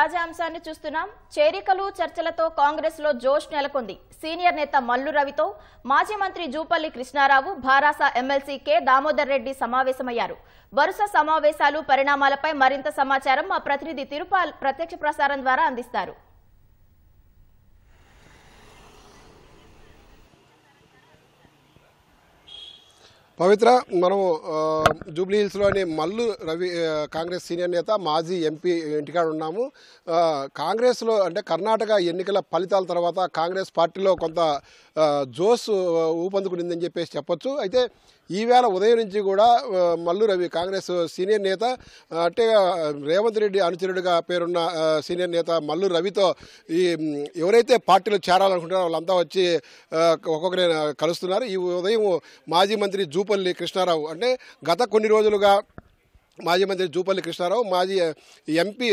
తాజా అంశాన్ని చూస్తున్నాం చేరికలు చర్చలతో కాంగ్రెస్ లో జోష్ నెలకొంది సీనియర్ నేత మల్లు రవితో మాజీ మంత్రి జూపల్లి కృష్ణారావు భారాస ఎమ్మెల్సీ కె దామోదర్ రెడ్డి సమావేశమయ్యారు వరుస సమావేశాలు పరిణామాలపై మరింత సమాచారం మా ప్రతినిధి తిరుపాల్ ప్రత్యక్ష ప్రసారం ద్వారా అందిస్తారు పవిత్ర మనం జూబ్లీ హిల్స్లోని మల్లు రవి కాంగ్రెస్ సీనియర్ నేత మాజీ ఎంపీ ఇంటికాడ ఉన్నాము కాంగ్రెస్లో అంటే కర్ణాటక ఎన్నికల ఫలితాల తర్వాత కాంగ్రెస్ పార్టీలో కొంత జోస్ ఊపందుకునిందని చెప్పేసి చెప్పొచ్చు అయితే ఈవేళ ఉదయం నుంచి కూడా మల్లు రవి కాంగ్రెస్ సీనియర్ నేత అంటే రేవంత్ రెడ్డి అనుచరుడిగా పేరున్న సీనియర్ నేత మల్లు రవితో ఈ ఎవరైతే పార్టీలో చేరాలనుకుంటారో వాళ్ళంతా వచ్చి ఒక్కొక్కరే కలుస్తున్నారు ఈ ఉదయం మాజీ మంత్రి జూప సర్వేపల్లి కృష్ణారావు అంటే గత కొన్ని రోజులుగా మాజీ మంత్రి జూపల్లి కృష్ణారావు మాజీ ఎంపీ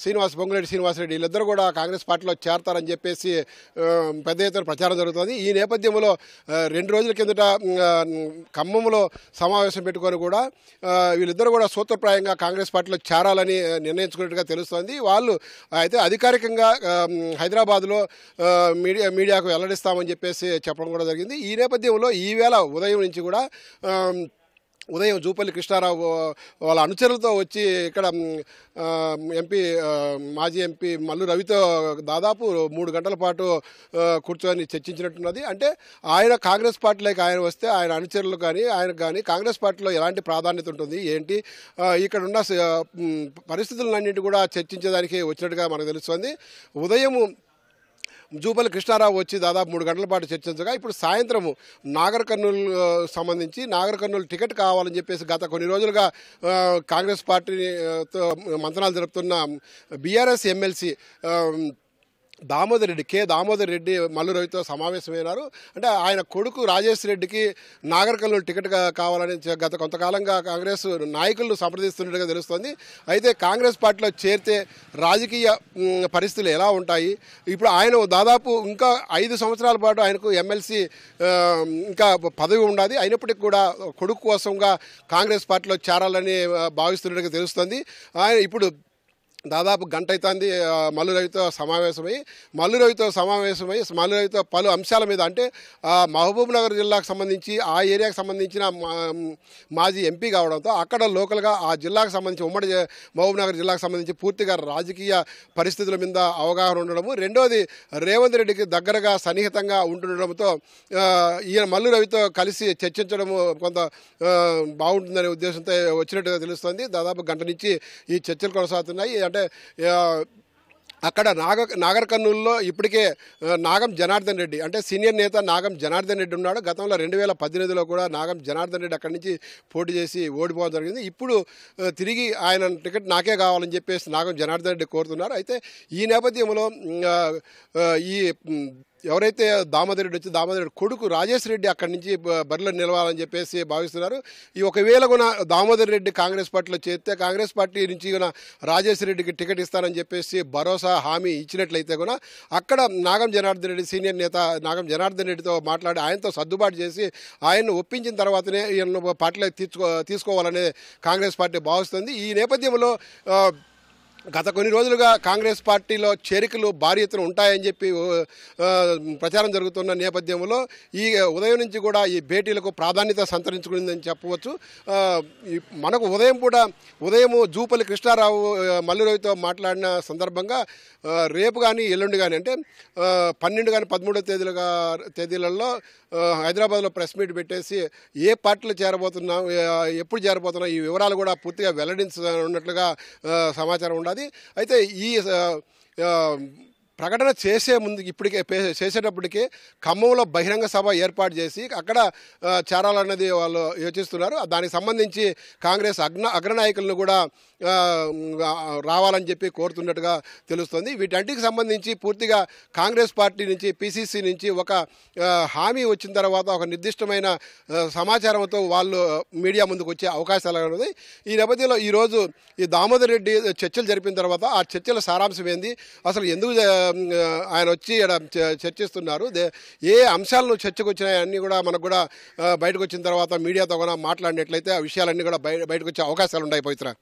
శ్రీనివాస్ పొంగులేటి శ్రీనివాసరెడ్డి వీళ్ళిద్దరు కూడా కాంగ్రెస్ పార్టీలో చేరతారని చెప్పేసి పెద్ద ఎత్తున ప్రచారం జరుగుతుంది ఈ నేపథ్యంలో రెండు రోజుల కిందట ఖమ్మంలో సమావేశం పెట్టుకొని కూడా వీళ్ళిద్దరు కూడా సూత్రప్రాయంగా కాంగ్రెస్ పార్టీలో చేరాలని నిర్ణయించుకున్నట్టుగా తెలుస్తోంది వాళ్ళు అయితే అధికారికంగా హైదరాబాద్లో మీడియా మీడియాకు వెల్లడిస్తామని చెప్పేసి చెప్పడం కూడా జరిగింది ఈ నేపథ్యంలో ఈవేళ ఉదయం నుంచి కూడా ఉదయం జూపల్లి కృష్ణారావు వాళ్ళ అనుచరులతో వచ్చి ఇక్కడ ఎంపీ మాజీ ఎంపీ మల్లు రవితో దాదాపు మూడు గంటల పాటు కూర్చొని చర్చించినట్టున్నది అంటే ఆయన కాంగ్రెస్ పార్టీలోకి ఆయన వస్తే ఆయన అనుచరులు కానీ ఆయన కానీ కాంగ్రెస్ పార్టీలో ఎలాంటి ప్రాధాన్యత ఉంటుంది ఏంటి ఇక్కడ ఉన్న పరిస్థితులన్నింటి కూడా చర్చించడానికి వచ్చినట్టుగా మనకు తెలుస్తుంది ఉదయం జూపల్లి కృష్ణారావు వచ్చి దాదాపు మూడు గంటల పాటు చర్చించగా ఇప్పుడు సాయంత్రం నాగర్ కర్నూలు సంబంధించి నాగర్ కర్నూలు టికెట్ కావాలని చెప్పేసి గత కొన్ని రోజులుగా కాంగ్రెస్ పార్టీతో మంతనాలు జరుపుతున్న BRS MLC Damodar Reddy K Damodar Reddy Mallu రవితో సమావేశమైనారు అంటే ఆయన కొడుకు రాజేష్ రెడ్డికి నాగరికల్లో టికెట్ కావాలని గత కొంతకాలంగా కాంగ్రెస్ నాయకులను సంప్రదిస్తున్నట్టుగా తెలుస్తోంది అయితే కాంగ్రెస్ పార్టీలో చేరితే రాజకీయ పరిస్థితులు ఎలా ఉంటాయి ఇప్పుడు ఆయన దాదాపు ఇంకా ఐదు సంవత్సరాల పాటు ఆయనకు ఎమ్మెల్సీ ఇంకా పదవి ఉండాలి అయినప్పటికీ కూడా కొడుకు కోసంగా కాంగ్రెస్ పార్టీలో చేరాలని భావిస్తున్నట్టుగా తెలుస్తోంది ఆయన ఇప్పుడు దాదాపు గంట అవుతుంది మల్లు రవితో సమావేశమై మల్లు రవితో సమావేశమై మల్లు రవితో పలు అంశాల మీద అంటే మహబూబ్నగర్ జిల్లాకు సంబంధించి ఆ ఏరియాకు సంబంధించిన మాజీ ఎంపీ కావడంతో అక్కడ లోకల్గా ఆ జిల్లాకు సంబంధించి ఉమ్మడి మహబూబ్నగర్ జిల్లాకు సంబంధించి పూర్తిగా రాజకీయ పరిస్థితుల మీద అవగాహన ఉండడము రెండోది రేవంత్ రెడ్డికి దగ్గరగా సన్నిహితంగా ఉండడంతో ఈయన మల్లు రవితో కలిసి చర్చించడము కొంత బాగుంటుందనే ఉద్దేశంతో వచ్చినట్టుగా తెలుస్తుంది దాదాపు గంట నుంచి ఈ చర్చలు కొనసాగుతున్నాయి అంటే ఎందుకంటే అక్కడ నాగ నాగర్ కర్నూలులో ఇప్పటికే నాగం జనార్దన్ రెడ్డి అంటే సీనియర్ నేత నాగం జనార్దన్ రెడ్డి ఉన్నాడు గతంలో రెండు వేల పద్దెనిమిదిలో కూడా నాగం జనార్దన్ రెడ్డి అక్కడి నుంచి పోటీ చేసి ఓడిపోవడం జరిగింది ఇప్పుడు తిరిగి ఆయన టికెట్ నాకే కావాలని చెప్పేసి నాగం జనార్దన్ రెడ్డి కోరుతున్నారు అయితే ఈ నేపథ్యంలో ఈ ఎవరైతే దామోదర్ రెడ్డి వచ్చి దామోదర్ రెడ్డి కొడుకు రాజేష్ రెడ్డి అక్కడి నుంచి బరిలో నిలవాలని చెప్పేసి భావిస్తున్నారు ఈ ఒకవేళ కూడా దామోదర్ రెడ్డి కాంగ్రెస్ పార్టీలో చేస్తే కాంగ్రెస్ పార్టీ నుంచి కూడా రాజేష్ రెడ్డికి టికెట్ ఇస్తారని చెప్పేసి భరోసా హామీ ఇచ్చినట్లయితే కూడా అక్కడ నాగం జనార్దన్ రెడ్డి సీనియర్ నేత నాగం జనార్దన్ రెడ్డితో మాట్లాడి ఆయనతో సర్దుబాటు చేసి ఆయన్ను ఒప్పించిన తర్వాతనే ఈయన పార్టీలో తీసుకో తీసుకోవాలనే కాంగ్రెస్ పార్టీ భావిస్తుంది ఈ నేపథ్యంలో గత కొన్ని రోజులుగా కాంగ్రెస్ పార్టీలో చేరికలు భారీతలు ఉంటాయని చెప్పి ప్రచారం జరుగుతున్న నేపథ్యంలో ఈ ఉదయం నుంచి కూడా ఈ భేటీలకు ప్రాధాన్యత సంతరించుకుందని చెప్పవచ్చు మనకు ఉదయం కూడా ఉదయం జూపల్లి కృష్ణారావు మల్లురవితో మాట్లాడిన సందర్భంగా రేపు కానీ ఎల్లుండి కానీ అంటే పన్నెండు కానీ పదమూడో తేదీలుగా తేదీలలో హైదరాబాద్లో ప్రెస్ మీట్ పెట్టేసి ఏ పార్టీలు చేరబోతున్నా ఎప్పుడు చేరబోతున్నా ఈ వివరాలు కూడా పూర్తిగా ఉన్నట్లుగా సమాచారం ఉండాలి అది అయితే ఈ ప్రకటన చేసే ముందు ఇప్పటికే చేసేటప్పటికే ఖమ్మంలో బహిరంగ సభ ఏర్పాటు చేసి అక్కడ చేరాలన్నది వాళ్ళు యోచిస్తున్నారు దానికి సంబంధించి కాంగ్రెస్ అగ్న అగ్రనాయకులను కూడా రావాలని చెప్పి కోరుతున్నట్టుగా తెలుస్తుంది వీటన్నిటికి సంబంధించి పూర్తిగా కాంగ్రెస్ పార్టీ నుంచి పిసిసి నుంచి ఒక హామీ వచ్చిన తర్వాత ఒక నిర్దిష్టమైన సమాచారంతో వాళ్ళు మీడియా ముందుకు వచ్చే అవకాశాలు ఉన్నాయి ఈ నేపథ్యంలో ఈరోజు ఈ దామోదర్ రెడ్డి చర్చలు జరిపిన తర్వాత ఆ చర్చల సారాంశం ఏంది అసలు ఎందుకు ఆయన వచ్చి ఇక్కడ చర్చిస్తున్నారు ఏ అంశాలను చర్చకు వచ్చినాయన్నీ కూడా మనకు కూడా బయటకు వచ్చిన తర్వాత మీడియాతో కూడా మాట్లాడినట్లయితే ఆ విషయాలన్నీ కూడా బయట బయటకు వచ్చే అవకాశాలు ఉన్నాయి పవిత్ర